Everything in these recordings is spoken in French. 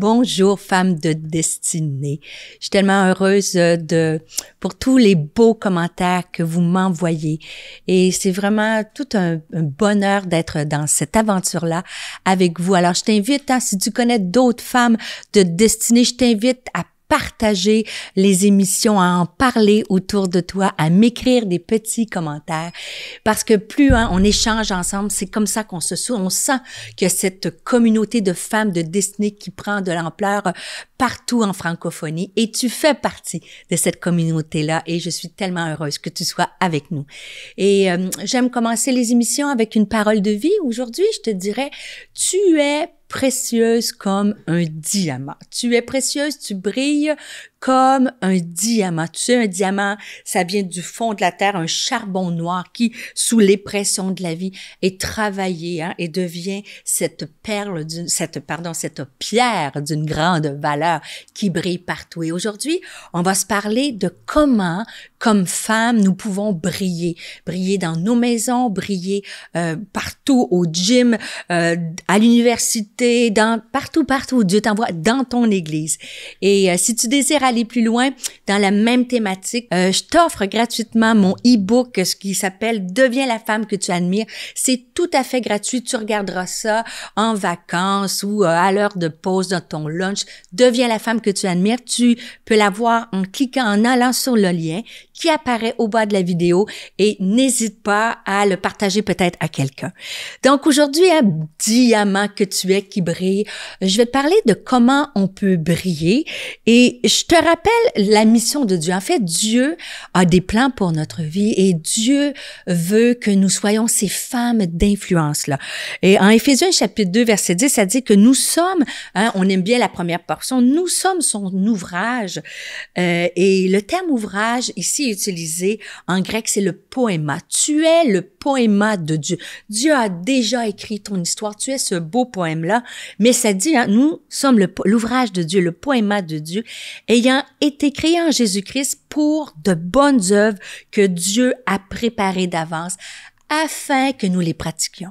Bonjour, femme de destinée. Je suis tellement heureuse euh, de, pour tous les beaux commentaires que vous m'envoyez. Et c'est vraiment tout un, bonheur d'être dans cette aventure-là avec vous. Alors, je t'invite, hein, si tu connais d'autres femmes de destinée, je t'invite à partager les émissions, à en parler autour de toi, à m'écrire des petits commentaires, parce que plus hein, on échange ensemble, c'est comme ça qu'on se sent. On sent que cette communauté de femmes de destinée qui prend de l'ampleur partout en francophonie, et tu fais partie de cette communauté-là, et je suis tellement heureuse que tu sois avec nous. Et euh, j'aime commencer les émissions avec une parole de vie. Aujourd'hui, je te dirais, tu es précieuse comme un diamant. Tu es précieuse, tu brilles comme un diamant. Tu sais, un diamant, ça vient du fond de la terre, un charbon noir qui, sous les pressions de la vie, est travaillé hein, et devient cette perle, cette pardon, cette pierre d'une grande valeur qui brille partout. Et aujourd'hui, on va se parler de comment, comme femmes, nous pouvons briller, briller dans nos maisons, briller euh, partout au gym, euh, à l'université, dans partout, partout. Dieu t'envoie dans ton église. Et euh, si tu désires aller plus loin dans la même thématique, euh, je t'offre gratuitement mon e-book, ce qui s'appelle Deviens la femme que tu admires. C'est tout à fait gratuit. Tu regarderas ça en vacances ou euh, à l'heure de pause dans ton lunch. Deviens la femme que tu admires. Tu peux la voir en cliquant, en allant sur le lien qui apparaît au bas de la vidéo et n'hésite pas à le partager peut-être à quelqu'un. Donc aujourd'hui, un diamant que tu es qui brille, je vais te parler de comment on peut briller et je te rappelle la mission de Dieu. En fait, Dieu a des plans pour notre vie et Dieu veut que nous soyons ces femmes d'influence-là. Et en Éphésiens chapitre 2, verset 10, ça dit que nous sommes, hein, on aime bien la première portion, nous sommes son ouvrage. Euh, et le terme ouvrage ici utilisé en grec, c'est le poéma. Tu es le poéma de Dieu. Dieu a déjà écrit ton histoire. Tu es ce beau poème-là. Mais ça dit, hein, nous sommes l'ouvrage de Dieu, le poéma de Dieu. Et été créés en Jésus-Christ pour de bonnes œuvres que Dieu a préparées d'avance afin que nous les pratiquions.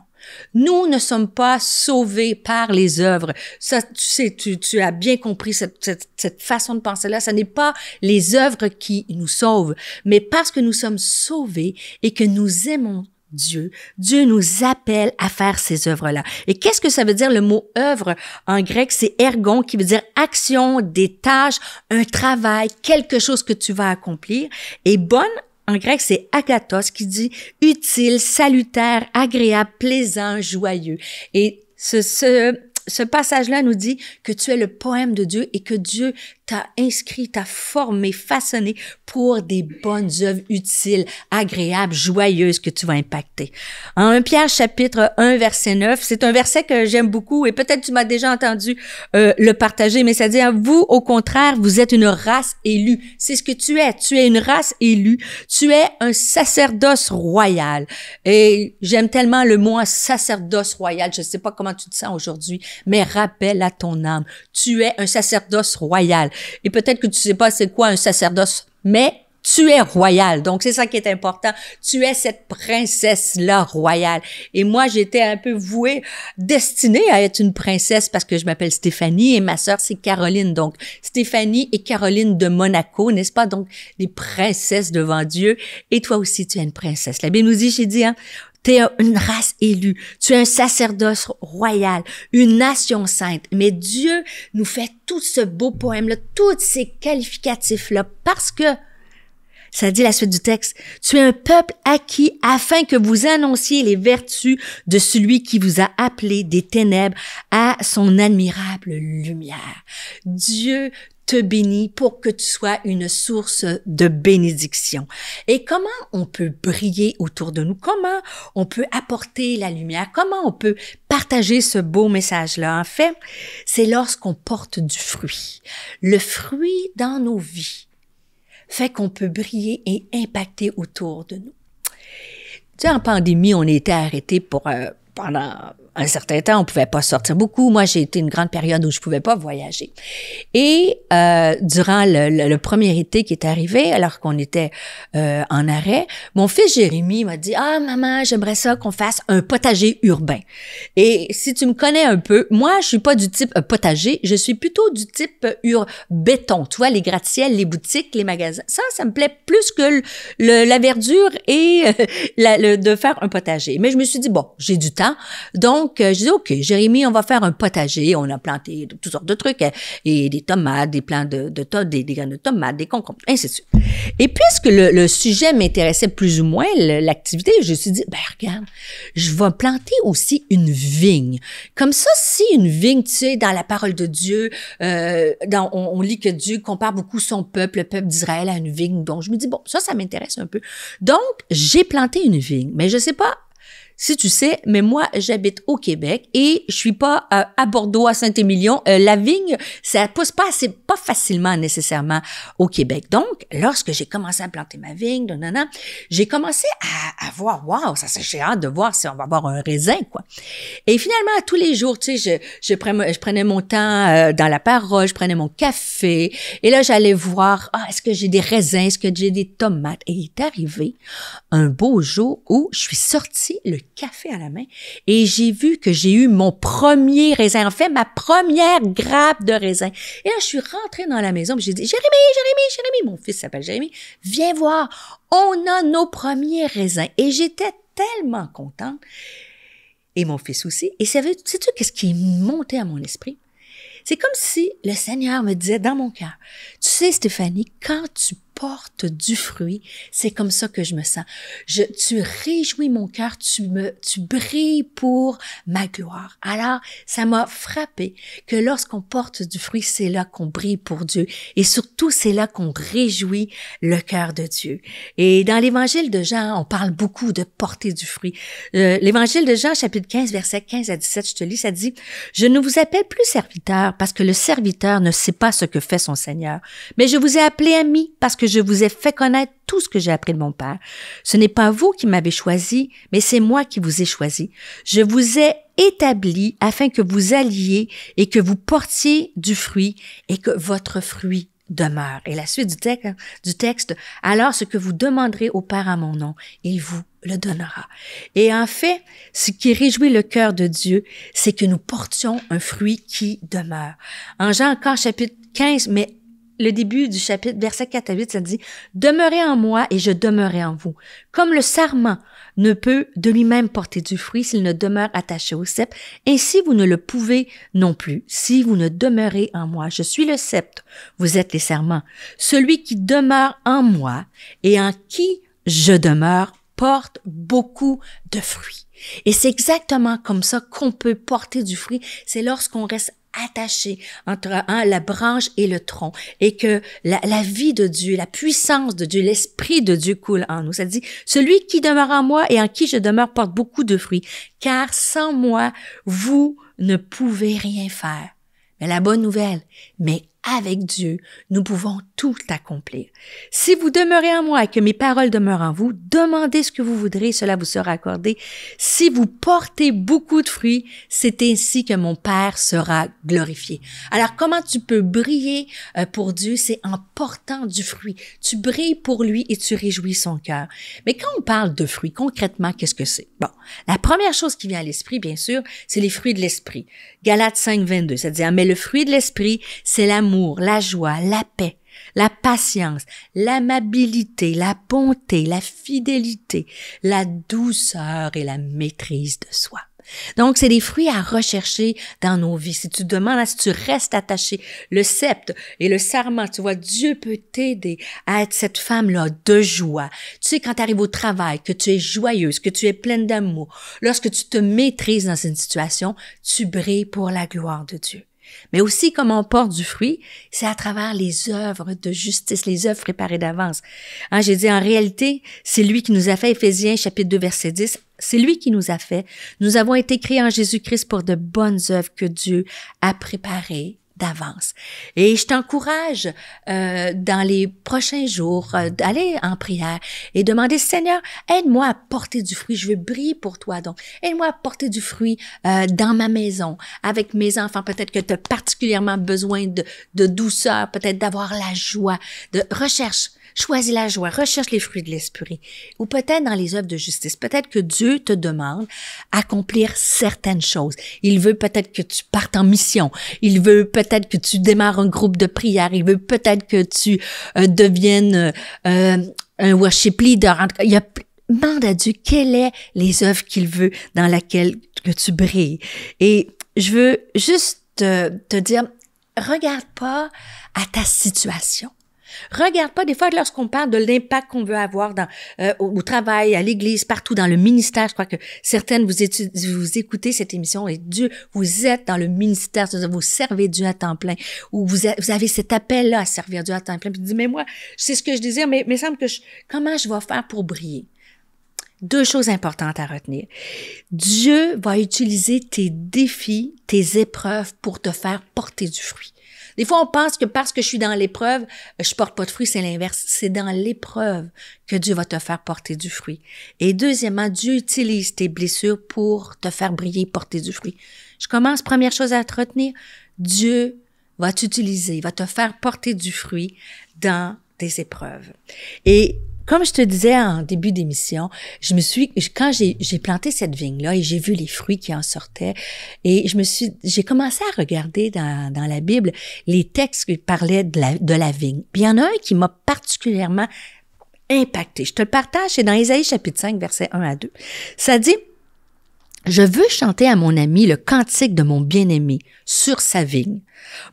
Nous ne sommes pas sauvés par les œuvres. Ça, tu sais, tu, as bien compris cette, cette façon de penser-là. Ce n'est pas les œuvres qui nous sauvent, mais parce que nous sommes sauvés et que nous aimons Dieu. Dieu nous appelle à faire ces œuvres-là. Et qu'est-ce que ça veut dire le mot œuvre en grec? C'est ergon qui veut dire action, des tâches, un travail, quelque chose que tu vas accomplir. Et bonne en grec, c'est agathos qui dit utile, salutaire, agréable, plaisant, joyeux. Et ce, ce, ce passage-là nous dit que tu es le poème de Dieu et que Dieu t'as inscrit, t'as formé, façonné pour des bonnes œuvres utiles, agréables, joyeuses que tu vas impacter. En 1 Pierre chapitre 1 verset 9, c'est un verset que j'aime beaucoup et peut-être tu m'as déjà entendu euh, le partager, mais ça dit hein, vous au contraire, vous êtes une race élue. C'est ce que tu es, tu es une race élue, tu es un sacerdoce royal. Et j'aime tellement le mot hein, sacerdoce royal, je sais pas comment tu te sens aujourd'hui, mais rappelle à ton âme, tu es un sacerdoce royal et peut-être que tu sais pas c'est quoi un sacerdoce, mais tu es royal. Donc, c'est ça qui est important. Tu es cette princesse-là royale. Et moi, j'étais un peu vouée, destinée à être une princesse parce que je m'appelle Stéphanie et ma sœur, c'est Caroline. Donc, Stéphanie et Caroline de Monaco, n'est-ce pas? Donc, les princesses devant Dieu. Et toi aussi, tu es une princesse. La Bible nous dit, j'ai dit, hein, tu es une race élue, tu es un sacerdoce royal, une nation sainte. Mais Dieu nous fait tout ce beau poème-là, tous ces qualificatifs-là, parce que, ça dit la suite du texte, tu es un peuple acquis afin que vous annonciez les vertus de celui qui vous a appelé des ténèbres à son admirable lumière. Dieu te bénit pour que tu sois une source de bénédiction. Et comment on peut briller autour de nous? Comment on peut apporter la lumière? Comment on peut partager ce beau message-là? En fait, c'est lorsqu'on porte du fruit. Le fruit dans nos vies fait qu'on peut briller et impacter autour de nous. Tu sais, en pandémie, on était arrêté pour euh, pendant un certain temps, on pouvait pas sortir beaucoup. Moi, j'ai été une grande période où je pouvais pas voyager. Et euh, durant le, premier été qui est arrivé, alors qu'on était euh, en arrêt, mon fils Jérémy m'a dit « Ah, maman, j'aimerais ça qu'on fasse un potager urbain. » Et si tu me connais un peu, moi, je suis pas du type euh, potager, je suis plutôt du type ur béton. Tu vois, les gratte-ciels, les boutiques, les magasins. Ça, ça me plaît plus que la verdure et de faire un potager. Mais je me suis dit « Bon, j'ai du temps. » Donc, donc, euh, je dis, OK, Jérémy, on va faire un potager. On a planté toutes sortes de trucs, euh, et des tomates, des plants de, de, des, graines de tomates, des concombres, ainsi de suite. Et puisque le, sujet m'intéressait plus ou moins, l'activité, je me suis dit, ben regarde, je vais planter aussi une vigne. Comme ça, si une vigne, tu sais, dans la parole de Dieu, euh, on, lit que Dieu compare beaucoup son peuple, le peuple d'Israël, à une vigne. Bon, je me dis, bon, ça, ça m'intéresse un peu. Donc, j'ai planté une vigne, mais je sais pas si tu sais, mais moi, j'habite au Québec et je suis pas euh, à Bordeaux, à Saint-Émilion. Euh, la vigne, ça pousse pas assez, pas facilement nécessairement au Québec. Donc, lorsque j'ai commencé à planter ma vigne, j'ai commencé à, voir, wow, ça c'est j'ai de voir si on va avoir un raisin, quoi. Et finalement, tous les jours, tu sais, je, prenais, mon temps euh, dans la parole, je prenais mon café et là, j'allais voir, ah, est-ce que j'ai des raisins, est-ce que j'ai des tomates. Et il est arrivé un beau jour où je suis sortie le café à la main et j'ai vu que j'ai eu mon premier raisin, en fait ma première grappe de raisin. Et là, je suis rentrée dans la maison, j'ai dit Jérémy, Jérémy, Jérémy, mon fils s'appelle Jérémy, viens voir, on a nos premiers raisins. Et j'étais tellement contente et mon fils aussi. Et ça sais-tu qu'est-ce qui est monté à mon esprit C'est comme si le Seigneur me disait dans mon cœur, tu sais Stéphanie, quand tu porte du fruit. C'est comme ça que je me sens. Je, tu réjouis mon cœur, tu me, tu brilles pour ma gloire. Alors, ça m'a frappé que lorsqu'on porte du fruit, c'est là qu'on brille pour Dieu. Et surtout, c'est là qu'on réjouit le cœur de Dieu. Et dans l'évangile de Jean, on parle beaucoup de porter du fruit. Euh, l'évangile de Jean, chapitre 15, verset 15 à 17, je te lis, ça dit, je ne vous appelle plus serviteur parce que le serviteur ne sait pas ce que fait son Seigneur, mais je vous ai appelé ami parce que je vous ai fait connaître tout ce que j'ai appris de mon Père. Ce n'est pas vous qui m'avez choisi, mais c'est moi qui vous ai choisi. Je vous ai établi afin que vous alliez et que vous portiez du fruit et que votre fruit demeure. Et la suite du texte, hein, du texte, alors ce que vous demanderez au Père à mon nom, il vous le donnera. Et en fait, ce qui réjouit le cœur de Dieu, c'est que nous portions un fruit qui demeure. En Jean encore chapitre 15, mais le début du chapitre, verset 4 à 8, ça dit Demeurez en moi et je demeurerai en vous. Comme le sarment ne peut de lui-même porter du fruit s'il ne demeure attaché au cep, ainsi vous ne le pouvez non plus si vous ne demeurez en moi. Je suis le sceptre, vous êtes les serments. Celui qui demeure en moi et en qui je demeure porte beaucoup de fruits. Et c'est exactement comme ça qu'on peut porter du fruit. C'est lorsqu'on reste attaché entre la branche et le tronc et que la, vie de Dieu, la puissance de Dieu, l'esprit de Dieu coule en nous. Ça dit, celui qui demeure en moi et en qui je demeure porte beaucoup de fruits, car sans moi, vous ne pouvez rien faire. Mais la bonne nouvelle, mais avec Dieu, nous pouvons tout accomplir. Si vous demeurez en moi et que mes paroles demeurent en vous, demandez ce que vous voudrez, cela vous sera accordé. Si vous portez beaucoup de fruits, c'est ainsi que mon Père sera glorifié. Alors comment tu peux briller euh, pour Dieu? C'est en portant du fruit. Tu brilles pour lui et tu réjouis son cœur. Mais quand on parle de fruits, concrètement, qu'est-ce que c'est? Bon, la première chose qui vient à l'esprit, bien sûr, c'est les fruits de l'esprit. Galates 5, 22, c'est-à-dire, mais le fruit de l'esprit, c'est l'amour l'amour, la joie, la paix, la patience, l'amabilité, la bonté, la fidélité, la douceur et la maîtrise de soi. Donc, c'est des fruits à rechercher dans nos vies. Si tu demandes, si tu restes attaché, le sceptre et le serment, tu vois, Dieu peut t'aider à être cette femme-là de joie. Tu sais, quand tu arrives au travail, que tu es joyeuse, que tu es pleine d'amour, lorsque tu te maîtrises dans une situation, tu brilles pour la gloire de Dieu. Mais aussi comme on porte du fruit, c'est à travers les œuvres de justice, les œuvres préparées d'avance. Hein, J'ai dit, en réalité, c'est lui qui nous a fait, Éphésiens chapitre 2 verset 10, c'est lui qui nous a fait. Nous avons été créés en Jésus-Christ pour de bonnes œuvres que Dieu a préparées d'avance. Et je t'encourage euh, dans les prochains jours euh, d'aller en prière et demander Seigneur, aide-moi à porter du fruit. Je veux briller pour toi, donc aide-moi à porter du fruit euh, dans ma maison, avec mes enfants. Peut-être que tu as particulièrement besoin de, de douceur, peut-être d'avoir la joie, de recherche Choisis la joie, recherche les fruits de l'esprit. Ou peut-être dans les œuvres de justice, peut-être que Dieu te demande accomplir certaines choses. Il veut peut-être que tu partes en mission. Il veut peut-être que tu démarres un groupe de prière. Il veut peut-être que tu euh, deviennes euh, un worship leader. Il y a demande à Dieu quelles sont les œuvres qu'il veut dans laquelle que tu brilles. Et je veux juste te, euh, te dire, regarde pas à ta situation. Regarde pas, des fois, lorsqu'on parle de l'impact qu'on veut avoir dans, euh, au, travail, à l'église, partout, dans le ministère, je crois que certaines, vous, vous écoutez cette émission et Dieu, vous êtes dans le ministère, vous servez Dieu à temps plein, ou vous, avez cet appel-là à servir Dieu à temps plein. Puis mais moi, c'est ce que je disais, mais il semble que comment je vais faire pour briller? Deux choses importantes à retenir. Dieu va utiliser tes défis, tes épreuves pour te faire porter du fruit. Des fois, on pense que parce que je suis dans l'épreuve, euh, je porte pas de fruits, c'est l'inverse. C'est dans l'épreuve que Dieu va te faire porter du fruit. Et deuxièmement, Dieu utilise tes blessures pour te faire briller, porter du fruit. Je commence, première chose à te retenir, Dieu va t'utiliser, va te faire porter du fruit dans tes épreuves. Et comme je te disais en début d'émission, je me suis, quand j'ai planté cette vigne-là et j'ai vu les fruits qui en sortaient, et je me suis, j'ai commencé à regarder dans, la Bible les textes qui parlaient de la, vigne. Puis il y en a un qui m'a particulièrement impacté. Je te le partage, c'est dans Isaïe, chapitre 5, verset 1 à 2. Ça dit, je veux chanter à mon ami le cantique de mon bien-aimé sur sa vigne.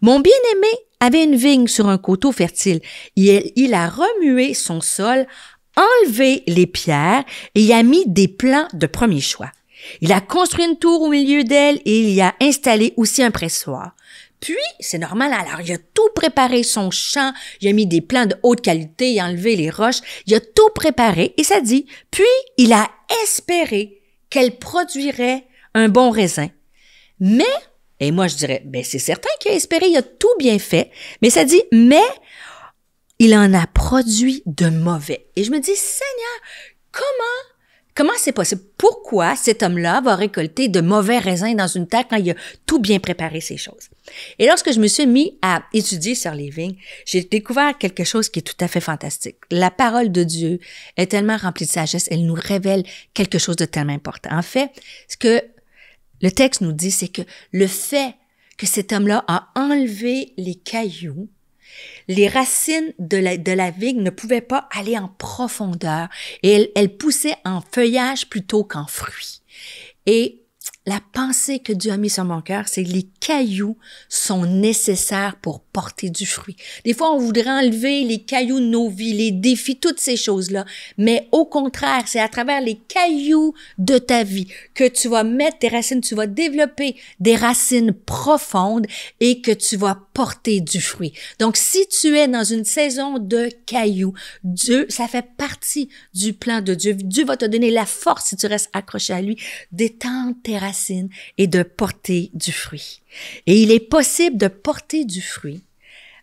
Mon bien-aimé avait une vigne sur un coteau fertile. Il, il a remué son sol, enlevé les pierres et il a mis des plants de premier choix. Il a construit une tour au milieu d'elle et il y a installé aussi un pressoir. Puis, c'est normal, alors il a tout préparé, son champ, il a mis des plants de haute qualité, il a enlevé les roches, il a tout préparé, et ça dit, puis il a espéré qu'elle produirait un bon raisin. Mais et moi, je dirais, ben, c'est certain qu'il a espéré, il a tout bien fait, mais ça dit, mais il en a produit de mauvais. Et je me dis, Seigneur, comment Comment c'est possible? Pourquoi cet homme-là va récolter de mauvais raisins dans une terre quand il a tout bien préparé ces choses? Et lorsque je me suis mis à étudier sur les vignes, j'ai découvert quelque chose qui est tout à fait fantastique. La parole de Dieu est tellement remplie de sagesse, elle nous révèle quelque chose de tellement important. En fait, ce que le texte nous dit, c'est que le fait que cet homme-là a enlevé les cailloux, les racines de la, de la vigne ne pouvaient pas aller en profondeur et elles, poussaient en feuillage plutôt qu'en fruits. Et la pensée que Dieu a mise sur mon cœur, c'est que les cailloux sont nécessaires pour porter du fruit. Des fois, on voudrait enlever les cailloux de nos vies, les défis, toutes ces choses-là. Mais au contraire, c'est à travers les cailloux de ta vie que tu vas mettre tes racines, tu vas développer des racines profondes et que tu vas porter du fruit. Donc, si tu es dans une saison de cailloux, Dieu, ça fait partie du plan de Dieu. Dieu va te donner la force si tu restes accroché à lui d'étendre tes racines et de porter du fruit. Et il est possible de porter du fruit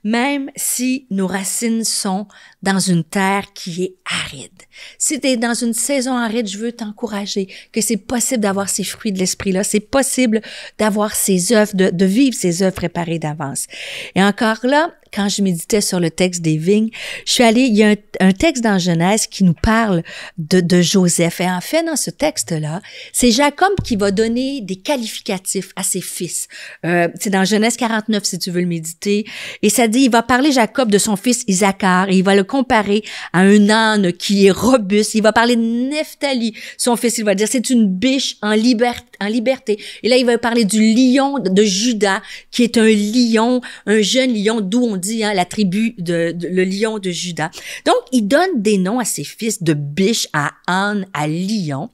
même si nos racines sont dans une terre qui est aride. Si tu dans une saison aride, je veux t'encourager que c'est possible d'avoir ces fruits de l'esprit-là, c'est possible d'avoir ces œuvres, de, de, vivre ces œuvres préparées d'avance. Et encore là, quand je méditais sur le texte des vignes, je suis allée, il y a un, texte dans Genèse qui nous parle de, Joseph. Et en fait, dans ce texte-là, c'est Jacob qui va donner des qualificatifs à ses fils. Euh, c'est dans Genèse 49, si tu veux le méditer. Et ça dit, il va parler Jacob de son fils Isaacar et il va le comparer à un âne qui est robuste. Il va parler de Nephtali, son fils. Il va dire, c'est une biche en liberté en liberté. Et là, il va parler du lion de Judas, qui est un lion, un jeune lion, d'où on dit hein, la tribu de, le lion de Judas. Donc, il donne des noms à ses fils de biche à âne à lion.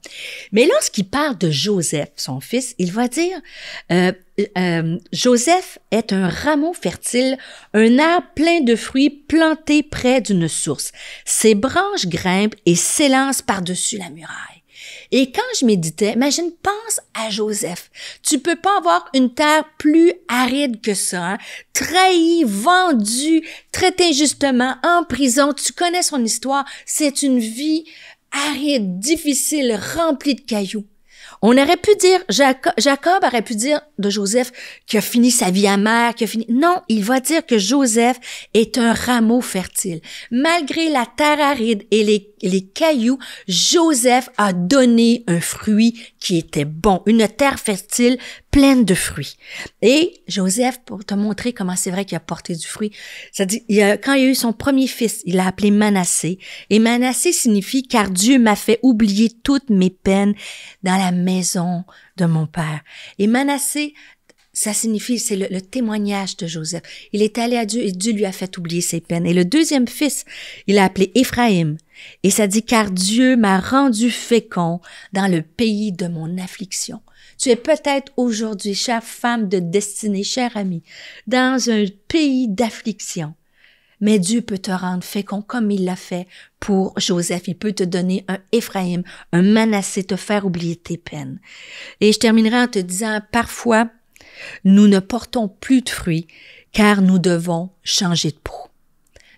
Mais lorsqu'il parle de Joseph, son fils, il va dire euh, euh, Joseph est un rameau fertile, un arbre plein de fruits planté près d'une source. Ses branches grimpent et s'élancent par-dessus la muraille. Et quand je méditais, imagine, pense à Joseph. Tu peux pas avoir une terre plus aride que ça. Hein? Trahi, vendu, traité injustement, en prison. Tu connais son histoire. C'est une vie aride, difficile, remplie de cailloux. On aurait pu dire, Jacob, aurait pu dire de Joseph qu'il a fini sa vie amère, qu'il a fini. Non, il va dire que Joseph est un rameau fertile. Malgré la terre aride et les, les cailloux, Joseph a donné un fruit qui était bon, une terre fertile pleine de fruits. Et Joseph, pour te montrer comment c'est vrai qu'il a porté du fruit, ça dit, quand il a eu son premier fils, il l'a appelé Manassé. Et Manassé signifie car Dieu m'a fait oublier toutes mes peines dans la maison de mon père. Et Manassé ça signifie, c'est le, témoignage de Joseph. Il est allé à Dieu et Dieu lui a fait oublier ses peines. Et le deuxième fils, il a appelé Éphraïm. Et ça dit, car Dieu m'a rendu fécond dans le pays de mon affliction. Tu es peut-être aujourd'hui, chère femme de destinée, chère amie, dans un pays d'affliction. Mais Dieu peut te rendre fécond comme il l'a fait pour Joseph. Il peut te donner un Éphraïm, un Manassé, te faire oublier tes peines. Et je terminerai en te disant, parfois, nous ne portons plus de fruits car nous devons changer de peau.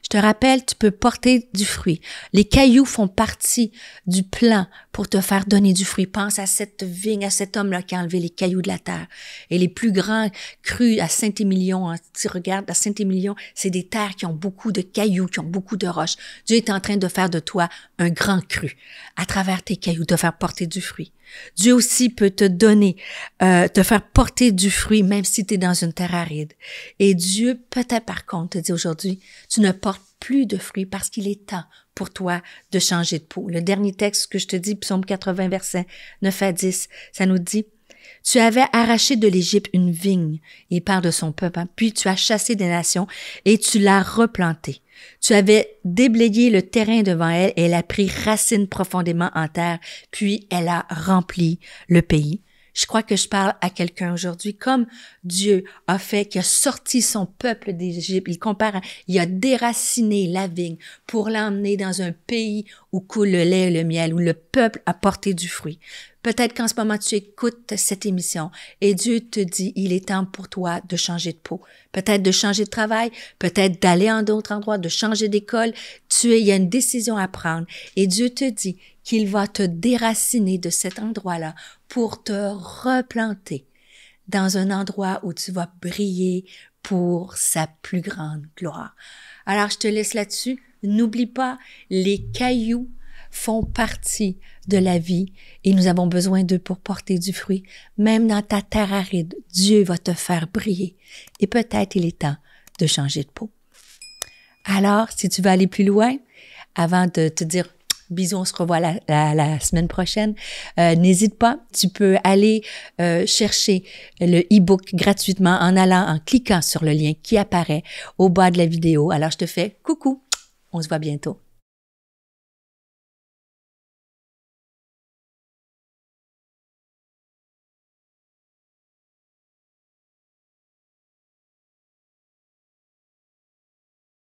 Je te rappelle, tu peux porter du fruit. Les cailloux font partie du plan pour te faire donner du fruit. Pense à cette vigne, à cet homme-là qui a enlevé les cailloux de la terre. Et les plus grands crus à Saint-Émilion, hein, si tu regardes, à Saint-Émilion, c'est des terres qui ont beaucoup de cailloux, qui ont beaucoup de roches. Dieu est en train de faire de toi un grand cru à travers tes cailloux, de faire porter du fruit. Dieu aussi peut te donner, euh, te faire porter du fruit, même si tu es dans une terre aride. Et Dieu, peut-être par contre, te dit aujourd'hui, tu ne portes plus de fruits parce qu'il est temps pour toi de changer de peau. Le dernier texte que je te dis, psaume 80, verset 9 à 10, ça nous dit, tu avais arraché de l'Égypte une vigne, il parle de son peuple, hein. puis tu as chassé des nations et tu l'as replantée. Tu avais déblayé le terrain devant elle et elle a pris racine profondément en terre, puis elle a rempli le pays. Je crois que je parle à quelqu'un aujourd'hui, comme Dieu a fait, qui a sorti son peuple d'Égypte. Il compare, il a déraciné la vigne pour l'emmener dans un pays où coule le lait et le miel, où le peuple a porté du fruit. Peut-être qu'en ce moment, tu écoutes cette émission et Dieu te dit, il est temps pour toi de changer de peau. Peut-être de changer de travail, peut-être d'aller en d'autres endroits, de changer d'école. Tu es, il y a une décision à prendre. Et Dieu te dit qu'il va te déraciner de cet endroit-là pour te replanter dans un endroit où tu vas briller pour sa plus grande gloire. Alors, je te laisse là-dessus. N'oublie pas, les cailloux font partie de la vie et nous avons besoin d'eux pour porter du fruit. Même dans ta terre aride, Dieu va te faire briller. Et peut-être il est temps de changer de peau. Alors, si tu veux aller plus loin, avant de te dire bisous, on se revoit la, semaine prochaine. Euh, n'hésite pas, tu peux aller euh, chercher le e-book gratuitement en allant, en cliquant sur le lien qui apparaît au bas de la vidéo. Alors, je te fais coucou, on se voit bientôt.